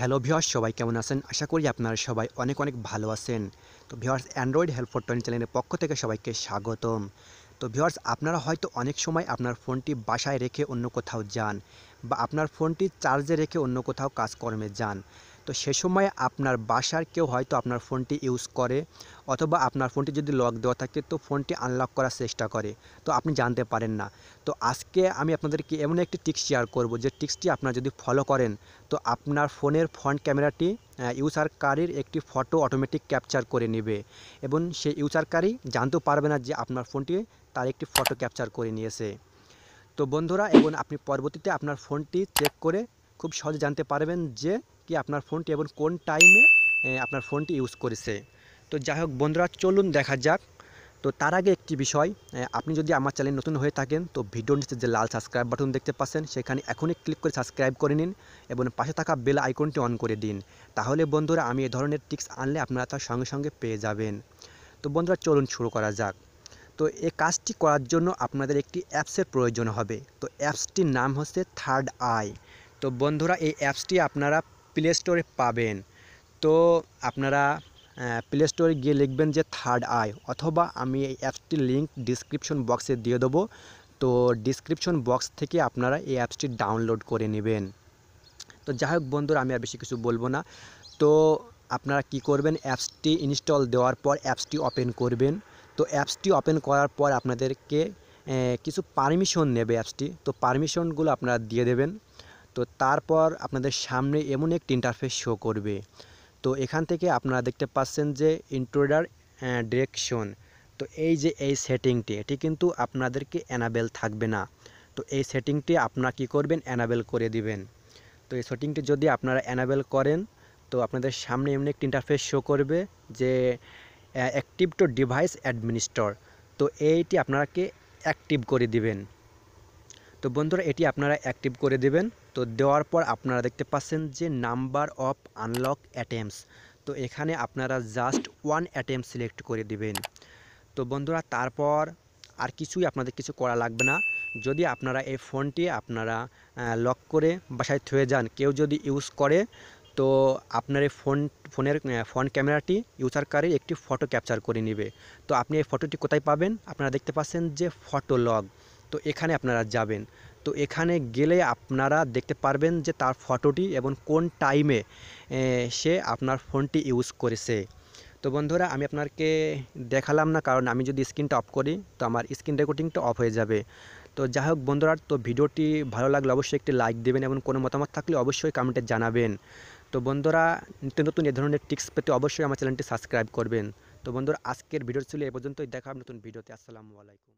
hello viewers সবাই কেমন আছেন আশা করি আপনারা সবাই অনেক অনেক ভালো আছেন তো viewers android help for twenty চ্যানেলের পক্ষ থেকে সবাইকে স্বাগতম তো ভিওয়ার্স আপনারা হয়তো অনেক সময় আপনার ফোনটি বাসায় রেখে অন্য কোথাও যান বা আপনার ফোনটি চার্জে রেখে অন্য কোথাও কাজকর্মে যান তো সে সময় আপনার বাসার কেউ হয়তো আপনার ফোনটি ইউজ করে অথবা আপনার ফোনটি যদি লক দেওয়া থাকে তো ফোনটি আনলক করার চেষ্টা করে তো আপনি জানতে পারেন না তো আজকে আমি আপনাদেরকে এমন একটি টিক্স শেয়ার করব যে টিক্সটি আপনারা যদি ফলো করেন তো আপনার ফোনের ফ্রন্ট ক্যামেরাটি ইউজারকারীর একটি ফটো অটোমেটিক ক্যাপচার করে নেবে এবং সেই ইউজারকারী জানতেও পারবে না যে আপনার ফোনটি তার একটি ফটো ক্যাপচার করে নিয়েছে তো বন্ধুরা এবং আপনি পরবর্তীতে আপনার ফোনটি চেক করে খুব সহজে জানতে পারবেন যে কি আপনার ফোনটি এবং কোন টাইমে আপনার ফোনটি ইউজ করেছে তো যাই হোক বন্ধুরা চলুন দেখা যাক তো তার আগে একটি বিষয় আপনি যদি আমার চ্যানেল নতুন হয়ে থাকেন তো ভিডিও নিচে যে লাল সাবস্ক্রাইব বাটন দেখতে পাচ্ছেন সেখানে এখনই ক্লিক করে সাবস্ক্রাইব করে নিন এবং পাশে থাকা বেল আইকনটি অন করে দিন তাহলে বন্ধুরা আমি এ ধরনের টিক্স আনলে আপনারা তার সঙ্গে সঙ্গে পেয়ে যাবেন তো বন্ধুরা চলুন শুরু করা যাক তো এই কাজটি করার জন্য আপনাদের একটি অ্যাপসের প্রয়োজন হবে তো অ্যাপসটির নাম হচ্ছে থার্ড আই তো বন্ধুরা এই অ্যাপসটি আপনারা প্লে স্টোরে পাবেন তো আপনারা প্লে স্টোরে গিয়ে লিখবেন যে থার্ড আই অথবা আমি এই অ্যাপসটির লিঙ্ক ডিসক্রিপশন বক্সে দিয়ে দেবো তো ডিসক্রিপশন বক্স থেকে আপনারা এই অ্যাপসটি ডাউনলোড করে নেবেন তো যাই হোক বন্ধুরা আমি আর বেশি কিছু বলবো না তো আপনারা কি করবেন অ্যাপসটি ইনস্টল দেওয়ার পর অ্যাপসটি ওপেন করবেন তো অ্যাপসটি ওপেন করার পর আপনাদেরকে কিছু পারমিশন নেবে অ্যাপসটি তো পারমিশনগুলো আপনারা দিয়ে দেবেন তো তারপর আপনাদের সামনে এমন একটি ইন্টারফেস শো করবে তো এখান থেকে আপনারা দেখতে পাচ্ছেন যে ইন্ট্রোডার ডিরেকশন তো এই যে এই সেটিংটি এটি কিন্তু আপনাদেরকে অ্যানাবেল থাকবে না তো এই সেটিংটি আপনারা কি করবেন অ্যানাবেল করে দিবেন তো এই সেটিংটি যদি আপনারা অ্যানাবেল করেন তো আপনাদের সামনে এমনি একটি ইন্টারফেস শো করবে যে অ্যাক্টিভ টু ডিভাইস অ্যাডমিনিস্টর তো এইটি আপনারাকে অ্যাক্টিভ করে দিবেন তো বন্ধুরা এটি আপনারা অ্যাক্টিভ করে দেবেন তো দেওয়ার পর আপনারা দেখতে পাচ্ছেন যে নাম্বার অফ আনলক অ্যাটেমস তো এখানে আপনারা জাস্ট ওয়ান অ্যাটেম্প সিলেক্ট করে দিবেন তো বন্ধুরা তারপর আর কিছুই আপনাদের কিছু করা লাগবে না যদি আপনারা এই ফোনটি আপনারা লক করে বাসায় থয়ে যান কেউ যদি ইউজ করে তো আপনার এই ফোন ফোনের ফ্রন্ট ক্যামেরাটি ইউজারকারীর একটি ফটো ক্যাপচার করে নেবে তো আপনি এই ফটোটি কোথায় পাবেন আপনারা দেখতে পাচ্ছেন যে ফটো লগ তো এখানে আপনারা যাবেন তো এখানে গেলে আপনারা দেখতে পারবেন যে তার ফটোটি এবং কোন টাইমে সে আপনার ফোনটি ইউজ করেছে তো বন্ধুরা আমি আপনাকে দেখালাম না কারণ আমি যদি স্ক্রিনটা অফ করি তো আমার স্ক্রিন রেকর্ডিংটা অফ হয়ে যাবে তো যাই হোক বন্ধুরা তো ভিডিওটি ভালো লাগলে অবশ্যই একটি লাইক দেবেন এবং কোনো মতামত থাকলে অবশ্যই কমেন্টে জানাবেন তো বন্ধুরা নিত্য নতুন এ ধরনের টিপস পেতে অবশ্যই আমার চ্যানেলটি সাবস্ক্রাইব করবেন তো বন্ধুরা আজকের ভিডিও ছিল এ পর্যন্তই দেখা নতুন ভিডিওতে আসসালামু আলাইকুম